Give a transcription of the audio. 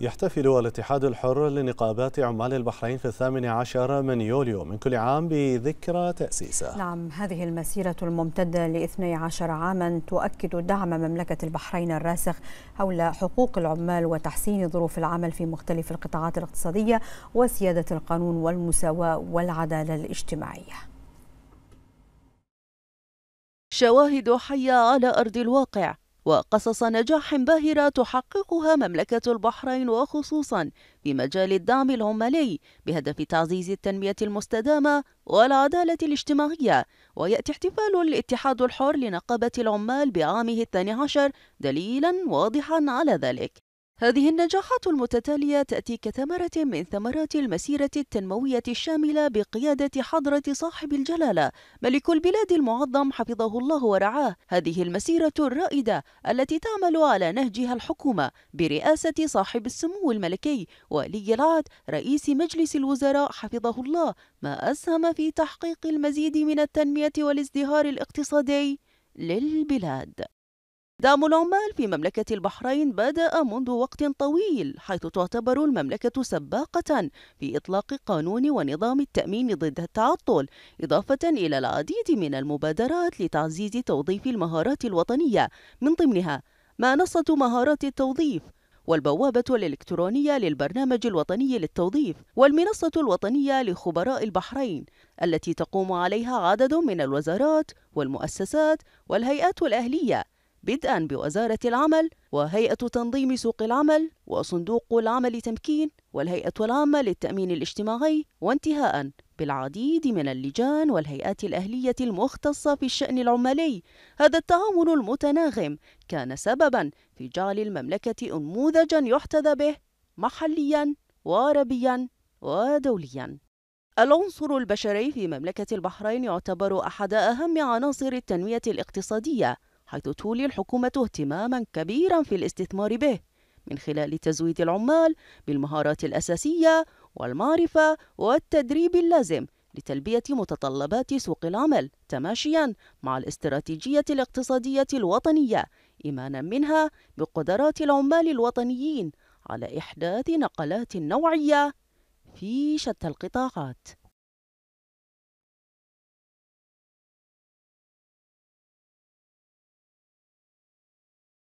يحتفل الاتحاد الحر لنقابات عمال البحرين في الثامن عشر من يوليو من كل عام بذكرى تأسيسه نعم هذه المسيرة الممتدة لاثني عشر عاما تؤكد دعم مملكة البحرين الراسخ حول حقوق العمال وتحسين ظروف العمل في مختلف القطاعات الاقتصادية وسيادة القانون والمساواة والعدالة الاجتماعية شواهد حية على أرض الواقع وقصص نجاح باهرة تحققها مملكة البحرين وخصوصا في مجال الدعم العمالي بهدف تعزيز التنمية المستدامة والعدالة الاجتماعية ويأتي احتفال الاتحاد الحر لنقابة العمال بعامه الثاني عشر دليلا واضحا على ذلك هذه النجاحات المتتالية تأتي كثمرة من ثمرات المسيرة التنموية الشاملة بقيادة حضرة صاحب الجلالة ملك البلاد المعظم حفظه الله ورعاه هذه المسيرة الرائدة التي تعمل على نهجها الحكومة برئاسة صاحب السمو الملكي ولي العهد رئيس مجلس الوزراء حفظه الله ما أسهم في تحقيق المزيد من التنمية والازدهار الاقتصادي للبلاد دعم العمال في مملكة البحرين بدأ منذ وقت طويل حيث تعتبر المملكة سباقة في إطلاق قانون ونظام التأمين ضد التعطل إضافة إلى العديد من المبادرات لتعزيز توظيف المهارات الوطنية من ضمنها منصة مهارات التوظيف والبوابة الإلكترونية للبرنامج الوطني للتوظيف والمنصة الوطنية لخبراء البحرين التي تقوم عليها عدد من الوزارات والمؤسسات والهيئات الأهلية بدءا بوزارة العمل وهيئة تنظيم سوق العمل وصندوق العمل تمكين والهيئة العامة للتأمين الاجتماعي وانتهاء بالعديد من اللجان والهيئات الأهلية المختصة في الشأن العمالي هذا التعاون المتناغم كان سببا في جعل المملكة أنموذجا يحتذى به محليا وعربيا ودوليا العنصر البشري في مملكة البحرين يعتبر أحد أهم عناصر التنمية الاقتصادية حيث تولي الحكومة اهتماما كبيرا في الاستثمار به من خلال تزويد العمال بالمهارات الأساسية والمعرفة والتدريب اللازم لتلبية متطلبات سوق العمل تماشيا مع الاستراتيجية الاقتصادية الوطنية إيمانا منها بقدرات العمال الوطنيين على إحداث نقلات نوعية في شتى القطاعات